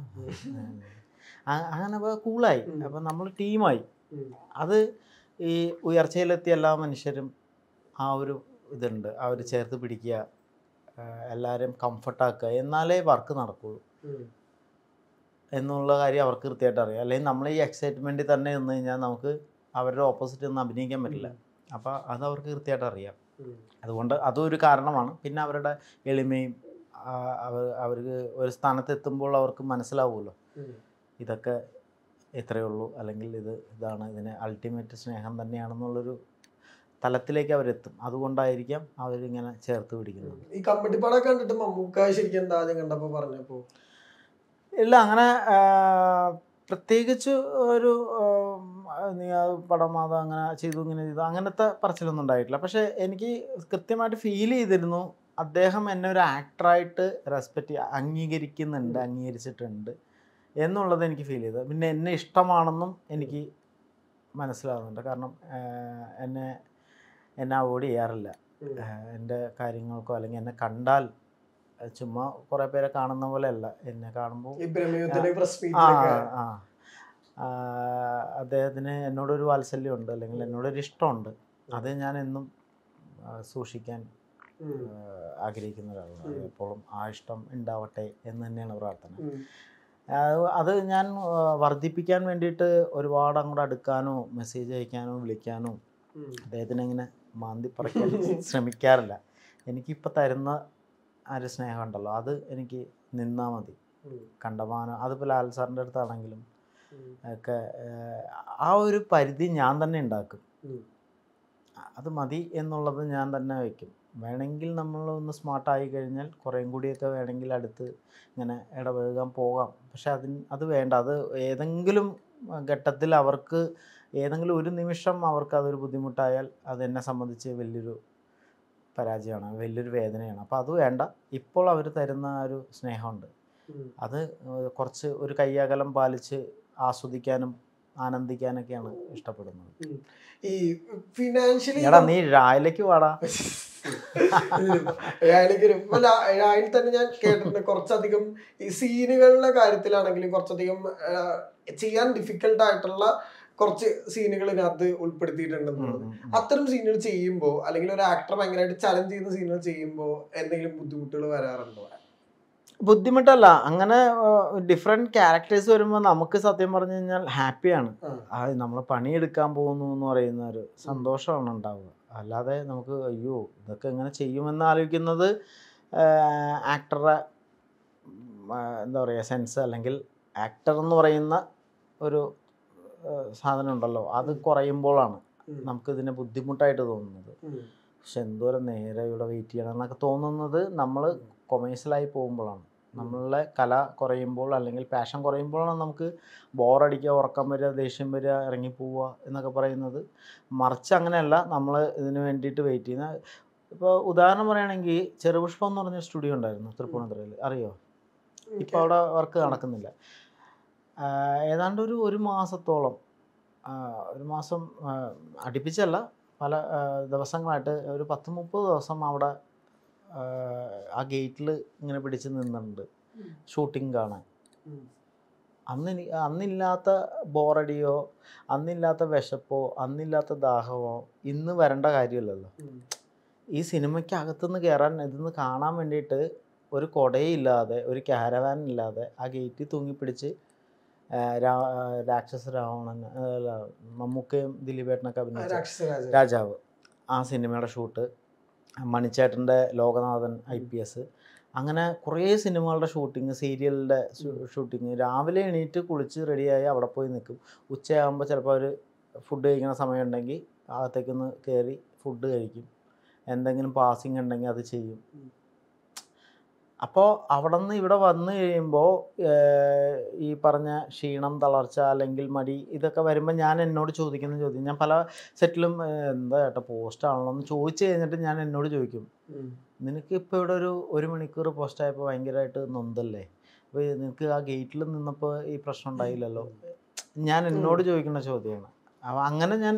അങ്ങനെ അപ്പോൾ കൂളായി അപ്പം നമ്മൾ ടീമായി അത് ഈ ഉയർച്ചയിലെത്തിയ എല്ലാ മനുഷ്യരും ആ ഒരു ഇതുണ്ട് അവർ ചേർത്ത് പിടിക്കുക എല്ലാവരെയും കംഫർട്ടാക്കുക എന്നാലേ വർക്ക് നടക്കുള്ളൂ എന്നുള്ള കാര്യം അവർക്ക് കൃത്യമായിട്ട് അറിയാം അല്ലെങ്കിൽ നമ്മൾ ഈ എക്സൈറ്റ്മെൻറ്റിൽ തന്നെ നിന്ന് കഴിഞ്ഞാൽ നമുക്ക് അവരുടെ ഓപ്പോസിറ്റ് ഒന്നും അഭിനയിക്കാൻ പറ്റില്ല അപ്പോൾ അത് അവർക്ക് കൃത്യമായിട്ട് അറിയാം അതുകൊണ്ട് അതൊരു കാരണമാണ് പിന്നെ അവരുടെ എളിമയും അവർ അവർക്ക് ഒരു സ്ഥാനത്തെത്തുമ്പോൾ അവർക്ക് മനസ്സിലാവുമല്ലോ ഇതൊക്കെ ഇത്രയേ ഉള്ളൂ അല്ലെങ്കിൽ ഇത് ഇതാണ് ഇതിന് അൾട്ടിമേറ്റ് സ്നേഹം തന്നെയാണെന്നുള്ളൊരു തലത്തിലേക്ക് അവരെത്തും അതുകൊണ്ടായിരിക്കാം അവരിങ്ങനെ ചേർത്ത് പിടിക്കുന്നത് ഈ കമ്മിട്ടിപ്പാടെ കണ്ടിട്ട് മമ്മൂക്ക എന്താ ആദ്യം കണ്ടപ്പോൾ പറഞ്ഞപ്പോൾ ഇല്ല അങ്ങനെ പ്രത്യേകിച്ച് ഒരു നീ ആ പടം അത് അങ്ങനെ ചെയ്തു ഇങ്ങനെ ചെയ്തു അങ്ങനത്തെ പറച്ചിലൊന്നും ഉണ്ടായിട്ടില്ല പക്ഷേ എനിക്ക് കൃത്യമായിട്ട് ഫീൽ ചെയ്തിരുന്നു അദ്ദേഹം എന്നെ ഒരു ആക്ടറായിട്ട് റെസ്പെക്റ്റ് അംഗീകരിക്കുന്നുണ്ട് അംഗീകരിച്ചിട്ടുണ്ട് എന്നുള്ളത് എനിക്ക് ഫീൽ ചെയ്തത് പിന്നെ എന്നെ ഇഷ്ടമാണെന്നും എനിക്ക് മനസ്സിലാകുന്നുണ്ട് കാരണം എന്നെ എന്നെ അവോയ്ഡ് ചെയ്യാറില്ല എൻ്റെ കാര്യങ്ങൾക്കോ അല്ലെങ്കിൽ എന്നെ കണ്ടാൽ ചുമ്മാ കുറേ പേരെ കാണുന്ന പോലെ അല്ല എന്നെ കാണുമ്പോൾ ആ ആ അദ്ദേഹത്തിന് എന്നോടൊരു വാത്സല്യമുണ്ട് അല്ലെങ്കിൽ എന്നോടൊരു ഇഷ്ടമുണ്ട് അത് ഞാൻ എന്നും സൂക്ഷിക്കാൻ ആഗ്രഹിക്കുന്ന ഒരാളാണ് എപ്പോഴും ആ ഇഷ്ടം ഉണ്ടാവട്ടെ എന്ന് തന്നെയാണ് പ്രാർത്ഥന അത് ഞാൻ വർദ്ധിപ്പിക്കാൻ വേണ്ടിയിട്ട് ഒരുപാട് അങ്ങോട്ട് അടുക്കാനോ മെസ്സേജ് അയക്കാനോ വിളിക്കാനോ അദ്ദേഹത്തിന് ഇങ്ങനെ മാന്തി പറിക്കാൻ ശ്രമിക്കാറില്ല എനിക്കിപ്പോൾ തരുന്ന ആ ഒരു സ്നേഹം ഉണ്ടല്ലോ അത് എനിക്ക് നിന്നാൽ മതി കണ്ടമാനം അതിപ്പോൾ ലാൽ സാറിൻ്റെ അടുത്താണെങ്കിലും ഒക്കെ ആ ഒരു പരിധി ഞാൻ തന്നെ ഉണ്ടാക്കും അത് മതി എന്നുള്ളത് ഞാൻ തന്നെ വയ്ക്കും വേണമെങ്കിൽ നമ്മൾ ഒന്ന് സ്മാർട്ടായി കഴിഞ്ഞാൽ കുറേം കൂടിയൊക്കെ വേണമെങ്കിൽ അടുത്ത് ഇങ്ങനെ ഇടപഴകാൻ പോകാം പക്ഷെ അതിന് അത് വേണ്ട അത് ഏതെങ്കിലും ഘട്ടത്തിൽ അവർക്ക് ഏതെങ്കിലും ഒരു നിമിഷം അവർക്ക് അതൊരു ബുദ്ധിമുട്ടായാൽ അതെന്നെ സംബന്ധിച്ച് വലിയൊരു പരാജയമാണ് വലിയൊരു വേദനയാണ് അപ്പോൾ അത് വേണ്ട ഇപ്പോൾ അവർ തരുന്ന ഒരു സ്നേഹമുണ്ട് അത് കുറച്ച് ഒരു കയ്യകലം പാലിച്ച് ആസ്വദിക്കാനും ആനന്ദിക്കാനൊക്കെയാണ് ഇഷ്ടപ്പെടുന്നത് ഈ ഫിനാൻഷ്യലി എടാ നീ രായലേക്ക് വാടാ അല്ല രായൽ തന്നെ ഞാൻ കേട്ടിട്ടുണ്ട് കുറച്ചധികം ഈ സീനുകളുടെ കാര്യത്തിലാണെങ്കിലും കുറച്ചധികം ചെയ്യാൻ ഡിഫിക്കൽട്ട് ആയിട്ടുള്ള കുറച്ച് സീനുകൾ ഇതിനകത്ത് ഉൾപ്പെടുത്തിയിട്ടുണ്ടെന്നുള്ളത് അത്തരം സീനുകൾ ചെയ്യുമ്പോൾ അല്ലെങ്കിൽ ഒരു ആക്ടർ ഭയങ്കരമായിട്ട് ചലഞ്ച് ചെയ്യുന്ന സീനുകൾ ചെയ്യുമ്പോൾ എന്തെങ്കിലും ബുദ്ധിമുട്ടുകൾ വരാറുണ്ടോ ബുദ്ധിമുട്ടല്ല അങ്ങനെ ഡിഫറെന്റ് ക്യാരക്ടേഴ്സ് വരുമ്പോൾ നമുക്ക് സത്യം പറഞ്ഞു കഴിഞ്ഞാൽ ഹാപ്പിയാണ് നമ്മൾ പണിയെടുക്കാൻ പോകുന്നു എന്ന് പറയുന്ന ഒരു സന്തോഷമാണ് ഉണ്ടാവുക അല്ലാതെ നമുക്ക് അയ്യോ ഇതൊക്കെ എങ്ങനെ ചെയ്യുമെന്ന് ആലോചിക്കുന്നത് ആക്ടറെ എന്താ പറയുക സെൻസ് അല്ലെങ്കിൽ ആക്ടർ എന്ന് പറയുന്ന ഒരു സാധനം ഉണ്ടല്ലോ അത് കുറയുമ്പോഴാണ് നമുക്ക് ഇതിനെ ബുദ്ധിമുട്ടായിട്ട് തോന്നുന്നത് പക്ഷെ എന്തോരം നേരെ ഇവിടെ വെയിറ്റ് ചെയ്യണം എന്നൊക്കെ തോന്നുന്നത് നമ്മൾ കൊമേഴ്സ്യലായി പോകുമ്പോഴാണ് നമ്മളുടെ കല കുറയുമ്പോൾ അല്ലെങ്കിൽ പാഷൻ കുറയുമ്പോഴാണ് നമുക്ക് ബോറടിക്കുക ഉറക്കം വരിക ദേഷ്യം വരിക ഇറങ്ങിപ്പോവുക എന്നൊക്കെ പറയുന്നത് മറിച്ച് അങ്ങനെയല്ല നമ്മൾ ഇതിന് വേണ്ടിയിട്ട് വെയിറ്റ് ചെയ്യുന്ന ഇപ്പോൾ ഉദാഹരണം പറയുകയാണെങ്കിൽ ചെറുപുഷ്പം എന്ന് പറഞ്ഞ സ്റ്റുഡിയോ ഉണ്ടായിരുന്നു തൃപ്പൂണിത്തുറയിൽ അറിയോ ഇപ്പോൾ അവിടെ വർക്ക് നടക്കുന്നില്ല ഏതാണ്ട് ഒരു ഒരു മാസത്തോളം ഒരു മാസം അടുപ്പിച്ചല്ല പല ദിവസങ്ങളായിട്ട് ഒരു പത്ത് മുപ്പത് ദിവസം അവിടെ ആ ഗേറ്റിൽ ഇങ്ങനെ പിടിച്ച് നിന്നിട്ടുണ്ട് ഷൂട്ടിംഗ് കാണാൻ അന്ന് അന്നില്ലാത്ത ബോറടിയോ അന്നില്ലാത്ത വിശപ്പോ അന്നില്ലാത്ത ദാഹമോ ഇന്ന് വരേണ്ട കാര്യമില്ലല്ലോ ഈ സിനിമയ്ക്ക് അകത്തുനിന്ന് കയറാൻ ഇതെന്ന് കാണാൻ വേണ്ടിയിട്ട് ഒരു ഇല്ലാതെ ഒരു കാരവാൻ ഇല്ലാതെ ആ ഗേറ്റിൽ തൂങ്ങിപ്പിടിച്ച് രാക്ഷസ രാവണൻ മമ്മൂക്കയും ദിലീപേട്ടനൊക്കെ അഭിനയിച്ച രാജാവ് ആ സിനിമയുടെ ഷൂട്ട് മണിച്ചേട്ടൻ്റെ ലോകനാഥൻ ഐ പി എസ് അങ്ങനെ കുറേ സിനിമകളുടെ ഷൂട്ടിങ് സീരിയലിൻ്റെ ഷൂട്ടിങ് രാവിലെ എണീറ്റ് കുളിച്ച് റെഡിയായി അവിടെ പോയി നിൽക്കും ഉച്ചയാകുമ്പോൾ ചിലപ്പോൾ അവർ ഫുഡ് കഴിക്കുന്ന സമയമുണ്ടെങ്കിൽ അകത്തേക്കൊന്ന് കയറി ഫുഡ് കഴിക്കും എന്തെങ്കിലും പാസിങ് ഉണ്ടെങ്കിൽ അത് ചെയ്യും അപ്പോൾ അവിടെ നിന്ന് ഇവിടെ വന്നു കഴിയുമ്പോൾ ഈ പറഞ്ഞ ക്ഷീണം തളർച്ച അല്ലെങ്കിൽ മടി ഇതൊക്കെ വരുമ്പോൾ ഞാൻ എന്നോട് ചോദിക്കുന്ന ചോദ്യം ഞാൻ പല സെറ്റിലും എന്താ ചേട്ടാ പോസ്റ്റ് എന്ന് ചോദിച്ചു കഴിഞ്ഞിട്ട് ഞാൻ എന്നോട് ചോദിക്കും നിനക്ക് ഇപ്പോൾ ഇവിടെ ഒരു ഒരു മണിക്കൂർ പോസ്റ്റ് ആയപ്പോൾ ഭയങ്കരമായിട്ട് നൊന്തല്ലേ അപ്പോൾ നിനക്ക് ആ ഗേറ്റിൽ നിന്നപ്പോൾ ഈ പ്രശ്നം ഉണ്ടായില്ലല്ലോ ഞാൻ എന്നോട് ചോദിക്കുന്ന ചോദ്യമാണ് അങ്ങനെ ഞാൻ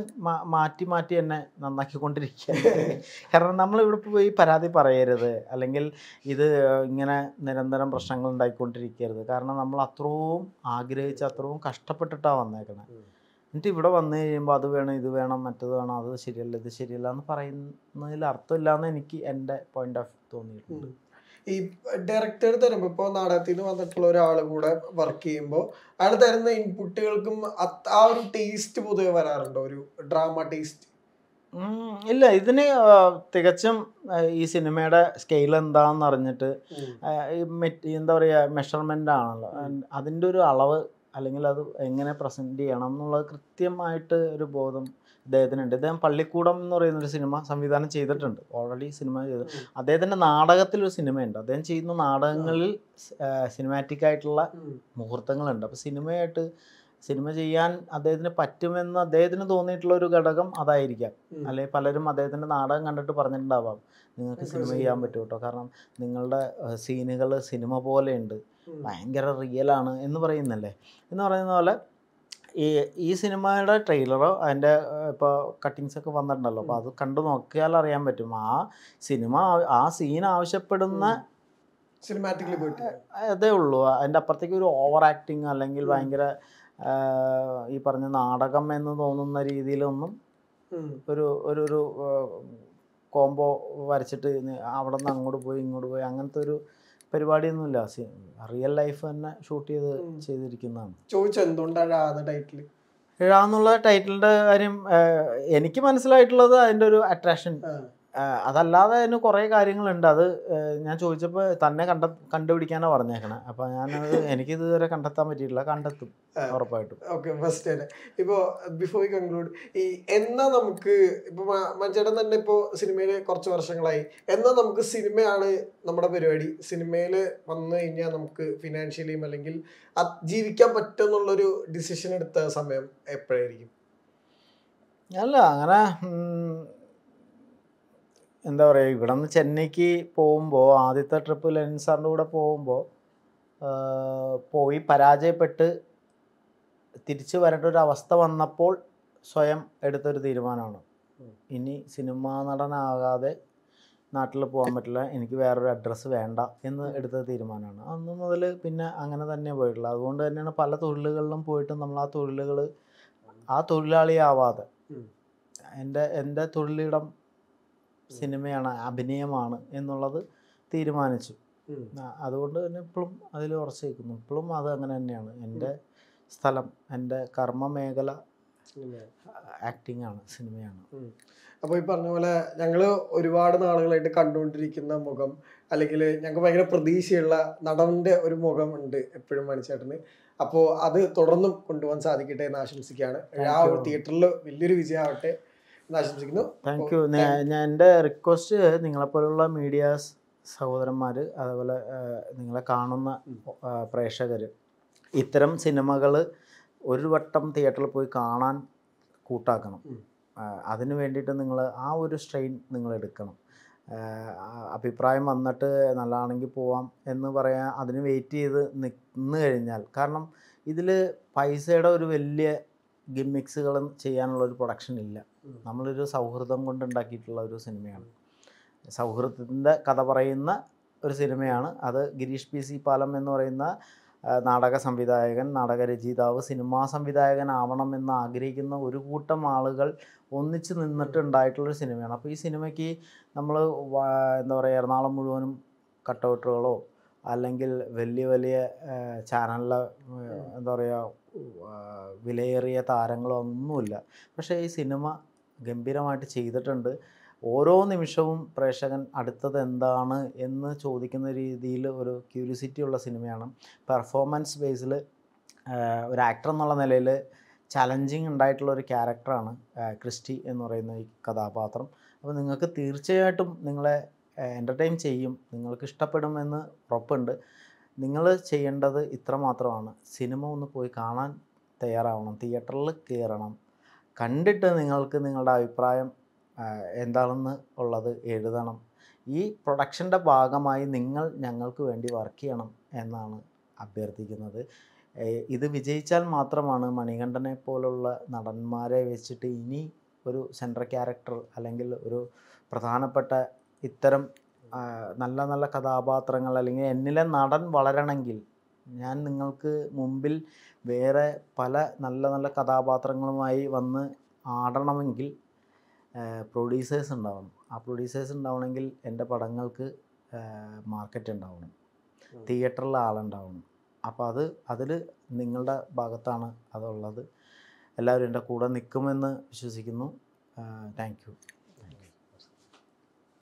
മാറ്റി മാറ്റി എന്നെ നന്നാക്കിക്കൊണ്ടിരിക്കുക കാരണം നമ്മൾ ഇവിടെ പോയി പരാതി പറയരുത് അല്ലെങ്കിൽ ഇത് ഇങ്ങനെ നിരന്തരം പ്രശ്നങ്ങൾ ഉണ്ടായിക്കൊണ്ടിരിക്കരുത് കാരണം നമ്മൾ അത്രയും ആഗ്രഹിച്ച് അത്രയും കഷ്ടപ്പെട്ടിട്ടാണ് വന്നേക്കണേ എന്നിട്ട് ഇവിടെ വന്നു കഴിയുമ്പോൾ അത് വേണം ഇത് വേണം മറ്റത് വേണം അത് ശരിയല്ല ഇത് ശരിയല്ല എന്ന് പറയുന്നതിൽ അർത്ഥമില്ല എന്ന് എനിക്ക് എൻ്റെ പോയിന്റ് ഓഫ് തോന്നിയിട്ടുണ്ട് ഈ ഡയറക്ടർ തരുമ്പോൾ ഇപ്പോൾ നാടകത്തിൽ നിന്ന് വന്നിട്ടുള്ള ഒരാൾ കൂടെ വർക്ക് ചെയ്യുമ്പോൾ അയാൾ തരുന്ന ഇൻപുട്ടുകൾക്കും ആ ഒരു ടേസ്റ്റ് പൊതുവെ വരാറുണ്ടോ ഒരു ഡ്രാമ ടേസ്റ്റ് ഇല്ല ഇതിന് തികച്ചും ഈ സിനിമയുടെ സ്കെയിൽ എന്താണെന്ന് അറിഞ്ഞിട്ട് എന്താ പറയുക മെഷർമെൻ്റ് ആണല്ലോ അതിൻ്റെ ഒരു അളവ് അല്ലെങ്കിൽ അത് എങ്ങനെ പ്രസൻറ്റ് ചെയ്യണം എന്നുള്ളത് കൃത്യമായിട്ട് ഒരു ബോധം അദ്ദേഹത്തിനുണ്ട് അദ്ദേഹം പള്ളിക്കൂടം എന്ന് പറയുന്ന ഒരു സിനിമ സംവിധാനം ചെയ്തിട്ടുണ്ട് ഓൾറെഡി സിനിമ ചെയ്ത് അദ്ദേഹത്തിൻ്റെ നാടകത്തിലൊരു സിനിമയുണ്ട് അദ്ദേഹം ചെയ്യുന്ന നാടകങ്ങളിൽ സിനിമാറ്റിക് ആയിട്ടുള്ള മുഹൂർത്തങ്ങളുണ്ട് അപ്പോൾ സിനിമയായിട്ട് സിനിമ ചെയ്യാൻ അദ്ദേഹത്തിന് പറ്റുമെന്ന് അദ്ദേഹത്തിന് തോന്നിയിട്ടുള്ള ഒരു ഘടകം അതായിരിക്കാം അല്ലെങ്കിൽ പലരും അദ്ദേഹത്തിൻ്റെ നാടകം കണ്ടിട്ട് പറഞ്ഞിട്ടുണ്ടാവാം നിങ്ങൾക്ക് സിനിമ ചെയ്യാൻ പറ്റും കേട്ടോ കാരണം നിങ്ങളുടെ സീനുകൾ സിനിമ പോലെയുണ്ട് ഭയങ്കര റിയലാണ് എന്ന് പറയുന്നല്ലേ എന്ന് പറയുന്ന പോലെ ഈ ഈ സിനിമയുടെ ട്രെയിലറോ അതിൻ്റെ ഇപ്പോൾ കട്ടിങ്സ് ഒക്കെ വന്നിട്ടുണ്ടല്ലോ അപ്പോൾ അത് കണ്ടു നോക്കിയാൽ അറിയാൻ പറ്റും ആ സിനിമ ആ സീൻ ആവശ്യപ്പെടുന്ന സിനിമാറ്റിക്കലി പോയിട്ട് അതേ ഉള്ളൂ അതിൻ്റെ അപ്പുറത്തേക്ക് ഒരു ഓവർ ആക്ടിങ് അല്ലെങ്കിൽ ഭയങ്കര ഈ പറഞ്ഞ നാടകം എന്ന് തോന്നുന്ന രീതിയിലൊന്നും ഒരു ഒരു ഒരു കോംബോ വരച്ചിട്ട് അവിടെ നിന്ന് അങ്ങോട്ട് പോയി ഇങ്ങോട്ട് പോയി അങ്ങനത്തെ ഒരു പരിപാടിയൊന്നുമില്ല റിയൽ ലൈഫ് തന്നെ ഷൂട്ട് ചെയ്ത് ചെയ്തിരിക്കുന്നതാണ് ചോദിച്ചു എന്തുകൊണ്ടാണ് ടൈറ്റിൽ ഇഴ എന്നുള്ള ടൈറ്റിലിൻ്റെ കാര്യം എനിക്ക് മനസ്സിലായിട്ടുള്ളത് അതിൻ്റെ ഒരു അട്രാക്ഷൻ അതല്ലാതെ അതിന് കുറേ കാര്യങ്ങളുണ്ട് അത് ഞാൻ ചോദിച്ചപ്പോൾ തന്നെ കണ്ട കണ്ടുപിടിക്കാനാണ് പറഞ്ഞേക്കണേ അപ്പോൾ ഞാനത് എനിക്ക് ഇതുവരെ കണ്ടെത്താൻ പറ്റിയിട്ടില്ല കണ്ടെത്തും ഉറപ്പായിട്ടും ഓക്കെ ഫസ്റ്റ് തന്നെ ഇപ്പോൾ ബിഫോർ വി കൺക്ലൂഡ് ഈ എന്നാ നമുക്ക് ഇപ്പോൾ മഞ്ചേട്ടൻ തന്നെ ഇപ്പോൾ സിനിമയിൽ കുറച്ച് വർഷങ്ങളായി എന്നാ നമുക്ക് സിനിമയാണ് നമ്മുടെ പരിപാടി സിനിമയിൽ വന്നു കഴിഞ്ഞാൽ നമുക്ക് ഫിനാൻഷ്യലിയും അല്ലെങ്കിൽ ജീവിക്കാൻ പറ്റുമെന്നുള്ളൊരു ഡിസിഷൻ എടുത്ത സമയം എപ്പോഴായിരിക്കും അല്ല അങ്ങനെ എന്താ പറയുക ഇവിടെ നിന്ന് ചെന്നൈക്ക് പോകുമ്പോൾ ആദ്യത്തെ ട്രിപ്പ് ലെൻസാറിൻ്റെ കൂടെ പോകുമ്പോൾ പോയി പരാജയപ്പെട്ട് തിരിച്ചു വരേണ്ട ഒരു അവസ്ഥ വന്നപ്പോൾ സ്വയം എടുത്തൊരു തീരുമാനമാണ് ഇനി സിനിമാ നടനാകാതെ നാട്ടിൽ പോകാൻ പറ്റില്ല എനിക്ക് വേറൊരു അഡ്രസ്സ് വേണ്ട എന്ന് എടുത്ത തീരുമാനമാണ് അന്ന് മുതൽ പിന്നെ അങ്ങനെ തന്നെ പോയിട്ടുള്ളത് അതുകൊണ്ട് തന്നെയാണ് പല തൊഴിലുകളിലും പോയിട്ട് നമ്മൾ ആ തൊഴിലുകൾ ആ തൊഴിലാളിയാവാതെ എൻ്റെ എൻ്റെ തൊഴിലിടം സിനിമയാണ് അഭിനയമാണ് എന്നുള്ളത് തീരുമാനിച്ചു അതുകൊണ്ട് തന്നെ ഇപ്പോഴും അതിൽ ഉറച്ചു നിൽക്കുന്നു ഇപ്പോഴും അത് അങ്ങനെ തന്നെയാണ് എൻ്റെ സ്ഥലം എൻ്റെ കർമ്മ മേഖല ആക്ടിംഗ് ആണ് സിനിമയാണ് അപ്പോൾ ഈ പറഞ്ഞ പോലെ ഞങ്ങൾ ഒരുപാട് നാളുകളായിട്ട് കണ്ടുകൊണ്ടിരിക്കുന്ന മുഖം അല്ലെങ്കിൽ ഞങ്ങൾക്ക് ഭയങ്കര പ്രതീക്ഷയുള്ള നടൻ്റെ ഒരു മുഖം ഉണ്ട് എപ്പോഴും മണിച്ചേട്ടന് അപ്പോൾ അത് തുടർന്നും കൊണ്ടുപോകാൻ സാധിക്കട്ടെ എന്ന് ആശംസിക്കുകയാണ് ആ ഒരു തിയേറ്ററിൽ വലിയൊരു വിജയമാവട്ടെ ആശംസിക്കുന്നു താങ്ക് യു ഞാൻ എൻ്റെ റിക്വസ്റ്റ് നിങ്ങളെപ്പോലുള്ള മീഡിയാസ് സഹോദരന്മാർ അതേപോലെ നിങ്ങളെ കാണുന്ന പ്രേക്ഷകർ ഇത്തരം സിനിമകൾ ഒരു വട്ടം തിയേറ്ററിൽ പോയി കാണാൻ കൂട്ടാക്കണം അതിന് വേണ്ടിയിട്ട് നിങ്ങൾ ആ ഒരു സ്ട്രെയിൻ നിങ്ങൾ എടുക്കണം അഭിപ്രായം വന്നിട്ട് നല്ലതാണെങ്കിൽ പോവാം എന്ന് പറയാൻ അതിന് വെയിറ്റ് ചെയ്ത് നിന്ന് കഴിഞ്ഞാൽ കാരണം ഇതിൽ പൈസയുടെ ഒരു വലിയ ഗിമ്മിക്സുകളും ചെയ്യാനുള്ള ഒരു പ്രൊഡക്ഷൻ ഇല്ല നമ്മളൊരു സൗഹൃദം കൊണ്ടുണ്ടാക്കിയിട്ടുള്ള ഒരു സിനിമയാണ് സൗഹൃദത്തിൻ്റെ കഥ പറയുന്ന ഒരു സിനിമയാണ് അത് ഗിരീഷ് പി സി പാലം എന്ന് പറയുന്ന നാടക സംവിധായകൻ നാടക രചയിതാവ് സിനിമാ സംവിധായകനാവണം എന്ന് ആഗ്രഹിക്കുന്ന ഒരു കൂട്ടം ആളുകൾ ഒന്നിച്ച് നിന്നിട്ട് സിനിമയാണ് അപ്പോൾ ഈ സിനിമയ്ക്ക് നമ്മൾ എന്താ പറയുക എറണാകുളം മുഴുവനും കട്ടൗട്ടുകളോ അല്ലെങ്കിൽ വലിയ വലിയ ചാനലിലെ എന്താ പറയുക വിലയേറിയ താരങ്ങളോ ഒന്നുമില്ല പക്ഷേ ഈ സിനിമ ഗംഭീരമായിട്ട് ചെയ്തിട്ടുണ്ട് ഓരോ നിമിഷവും പ്രേക്ഷകൻ അടുത്തത് എന്താണ് എന്ന് ചോദിക്കുന്ന രീതിയിൽ ഒരു ക്യൂരിസിറ്റി ഉള്ള സിനിമയാണ് പെർഫോമൻസ് ബേസിൽ ഒരു ആക്ടർ എന്നുള്ള നിലയിൽ ചലഞ്ചിങ് ഉണ്ടായിട്ടുള്ള ഒരു ക്യാരക്ടറാണ് ക്രിസ്റ്റി എന്ന് പറയുന്ന ഈ കഥാപാത്രം അപ്പോൾ നിങ്ങൾക്ക് തീർച്ചയായിട്ടും നിങ്ങളെ എൻ്റർടൈൻ ചെയ്യും നിങ്ങൾക്ക് ഇഷ്ടപ്പെടുമെന്ന് ഉറപ്പുണ്ട് നിങ്ങൾ ചെയ്യേണ്ടത് ഇത്ര മാത്രമാണ് സിനിമ ഒന്ന് പോയി കാണാൻ തയ്യാറാവണം തിയേറ്ററിൽ കയറണം കണ്ടിട്ട് നിങ്ങൾക്ക് നിങ്ങളുടെ അഭിപ്രായം എന്താണെന്ന് ഉള്ളത് എഴുതണം ഈ പ്രൊഡക്ഷൻ്റെ ഭാഗമായി നിങ്ങൾ ഞങ്ങൾക്ക് വേണ്ടി വർക്ക് ചെയ്യണം എന്നാണ് അഭ്യർത്ഥിക്കുന്നത് ഇത് വിജയിച്ചാൽ മാത്രമാണ് മണികണ്ഠനെ പോലുള്ള നടന്മാരെ വെച്ചിട്ട് ഇനി ഒരു സെൻട്രൽ ക്യാരക്ടർ അല്ലെങ്കിൽ ഒരു പ്രധാനപ്പെട്ട ഇത്തരം നല്ല നല്ല കഥാപാത്രങ്ങൾ അല്ലെങ്കിൽ എന്നിലെ നടൻ വളരണമെങ്കിൽ ഞാൻ നിങ്ങൾക്ക് മുമ്പിൽ വേറെ പല നല്ല നല്ല കഥാപാത്രങ്ങളുമായി വന്ന് ആടണമെങ്കിൽ പ്രൊഡ്യൂസേഴ്സ് ഉണ്ടാവണം ആ പ്രൊഡ്യൂസേഴ്സ് ഉണ്ടാവണമെങ്കിൽ എൻ്റെ പടങ്ങൾക്ക് മാർക്കറ്റ് ഉണ്ടാവണം തിയേറ്ററിൽ ആളുണ്ടാവണം അപ്പോൾ അത് അതിൽ നിങ്ങളുടെ ഭാഗത്താണ് അതുള്ളത് എല്ലാവരും എൻ്റെ കൂടെ നിൽക്കുമെന്ന് വിശ്വസിക്കുന്നു താങ്ക് യു